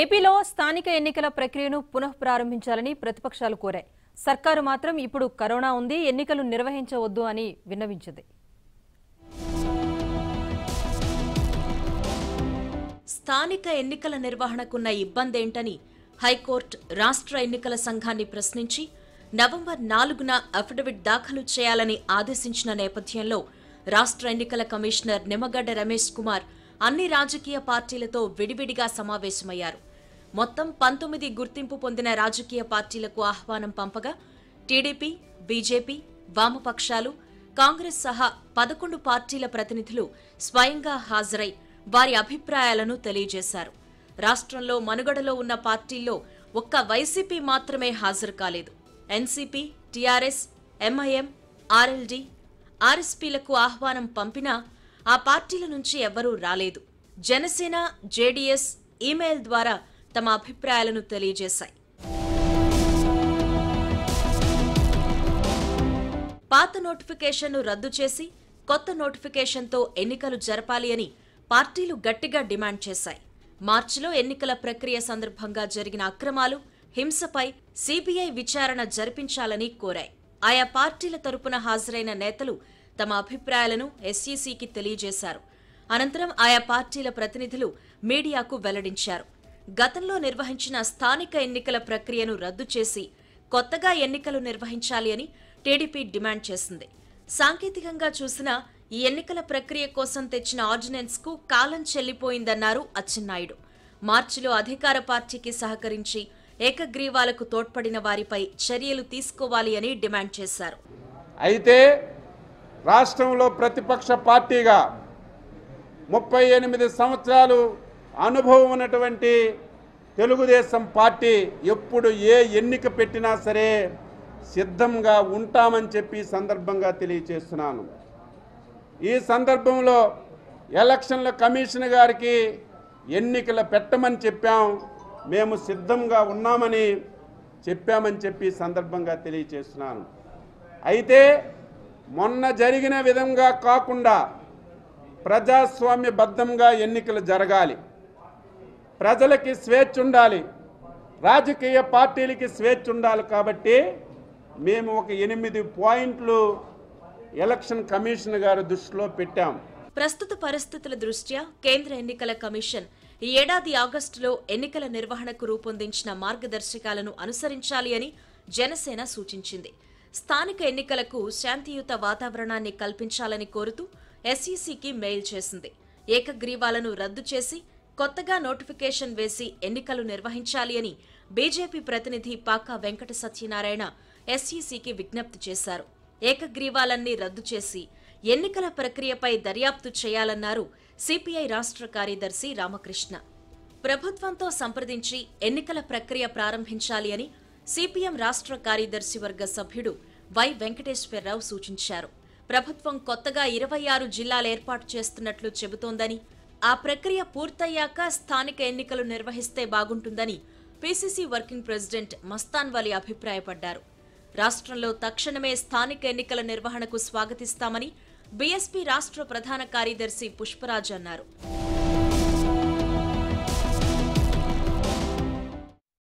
ఏపీలో స్థానిక ఎన్నికల ప్రక్రియను పునఃప్రారంభించాలని ప్రతిపక్షాలు కోరాయి సర్కారు మాత్రం ఇప్పుడు కరోనా ఉంది ఎన్నికలు నిర్వహించవద్దు అని విన్నవించింది స్థానిక ఎన్నికల నిర్వహణకున్న ఇబ్బందేంటని హైకోర్టు రాష్ట్ర ఎన్నికల సంఘాన్ని ప్రశ్నించి నవంబర్ నాలుగున అఫిడవిట్ దాఖలు చేయాలని ఆదేశించిన నేపథ్యంలో రాష్ట్ర ఎన్నికల కమిషనర్ నిమ్మగడ్డ రమేష్ కుమార్ అన్ని రాజకీయ పార్టీలతో విడివిడిగా సమావేశమయ్యారు మొత్తం పంతొమ్మిది గుర్తింపు పొందిన రాజకీయ పార్టీలకు ఆహ్వానం పంపగా టీడీపీ బీజేపీ వామపక్షాలు కాంగ్రెస్ సహా పదకొండు పార్టీల ప్రతినిధులు స్వయంగా హాజరై వారి అభిప్రాయాలను తెలియజేశారు రాష్ట్రంలో మనుగడలో ఉన్న పార్టీల్లో ఒక్క వైసీపీ మాత్రమే హాజరు కాలేదు ఎన్సీపీ టీఆర్ఎస్ ఎంఐఎం ఆర్ఎల్డీ ఆర్ఎస్పీలకు ఆహ్వానం పంపినా ఆ పార్టీల నుంచి ఎవ్వరూ రాలేదు జనసేన జేడీఎస్ ఈమెయిల్ ద్వారా తమ అభిప్రాయాలను తెలియజేశాయి పాత నోటిఫికేషన్ను రద్దు చేసి కొత్త నోటిఫికేషన్తో ఎన్నికలు జరపాలి అని పార్టీలు గట్టిగా డిమాండ్ చేశాయి మార్చిలో ఎన్నికల ప్రక్రియ సందర్భంగా జరిగిన అక్రమాలు హింసపై సిబిఐ విచారణ జరిపించాలని కోరాయి ఆయా పార్టీల తరపున హాజరైన నేతలు తమ అభిప్రాయాలను ఎస్ఈసీకి తెలియజేశారు అనంతరం ఆయా పార్టీల ప్రతినిధులు మీడియాకు వెల్లడించారు గతంలో నిర్వహించిన స్థానిక ఎన్నికల ప్రక్రియను రద్దు చేసి కొత్తగా ఎన్నికలు నిర్వహించాలి అని టీడీపీ డిమాండ్ చేసింది సాంకేతికంగా చూసినా ఈ ఎన్నికల ప్రక్రియ కోసం తెచ్చిన కు కాలం చెల్లిపోయిందన్నారు అచ్చెన్నాయుడు మార్చిలో అధికార పార్టీకి సహకరించి ఏకగ్రీవాలకు తోడ్పడిన వారిపై చర్యలు తీసుకోవాలి అని డిమాండ్ చేశారు అయితే రాష్ట్రంలో ప్రతిపక్ష పార్టీగా ముప్పై ఎనిమిది సంవత్సరాలు అనుభవం ఉన్నటువంటి తెలుగుదేశం పార్టీ ఎప్పుడు ఏ ఎన్నిక పెట్టినా సరే సిద్ధంగా ఉంటామని చెప్పి సందర్భంగా తెలియచేస్తున్నాను ఈ సందర్భంలో ఎలక్షన్ల కమిషన్ గారికి ఎన్నికలు పెట్టమని చెప్పాం మేము సిద్ధంగా ఉన్నామని చెప్పామని చెప్పి సందర్భంగా తెలియచేస్తున్నాను అయితే మొన్న జరిగిన విధంగా కాకుండా ప్రజాస్వామ్యబద్ధంగా ఎన్నికలు జరగాలి ప్రజలకి స్వేచ్ఛ ఉండాలి రాజకీయ పార్టీలకి స్వేచ్ఛ ఉండాలి కాబట్టి మేము ఒక ఎనిమిది పాయింట్లు ఎలక్షన్ కమిషన్ గారు దృష్టిలో పెట్టాం ప్రస్తుత పరిస్థితుల దృష్ట్యా కేంద్ర ఎన్నికల కమిషన్ ఈ ఏడాది ఆగస్టులో ఎన్నికల నిర్వహణకు రూపొందించిన మార్గదర్శకాలను అనుసరించాలి అని జనసేన సూచించింది స్థానిక ఎన్నికలకు శాంతియుత వాతావరణాన్ని కల్పించాలని కోరుతూ ఎస్ఈసికి మెయిల్ చేసింది ఏకగ్రీవాలను రద్దు చేసి కొత్తగా నోటిఫికేషన్ వేసి ఎన్నికలు నిర్వహించాలి అని బీజేపీ ప్రతినిధి పాకా వెంకట సత్యనారాయణ ఎస్ఈసికి విజ్ఞప్తి చేశారు ఏకగ్రీవాలన్నీ రద్దు చేసి ఎన్నికల ప్రక్రియపై దర్యాప్తు చేయాలన్నారు సిపిఐ రాష్ట్ర కార్యదర్శి రామకృష్ణ ప్రభుత్వంతో సంప్రదించి ఎన్నికల ప్రక్రియ ప్రారంభించాలి అని సిపిఎం రాష్ట్ర కార్యదర్శి వర్గ సభ్యుడు వై వెంకటేశ్వరరావు సూచించారు ప్రభుత్వం కొత్తగా ఇరవై ఆరు జిల్లాలు ఏర్పాటు చేస్తున్నట్లు చెబుతోందని ఆ ప్రక్రియ పూర్తయ్యాక స్థానిక ఎన్నికలు నిర్వహిస్తే బాగుంటుందని PCC working president Mastan Vali అభిప్రాయపడ్డారు రాష్ట్రంలో తక్షణమే స్థానిక ఎన్నికల నిర్వహణకు స్వాగతిస్తామని బీఎస్పీ రాష్ట్ర ప్రధాన కార్యదర్శి పుష్పరాజ్ అన్నారు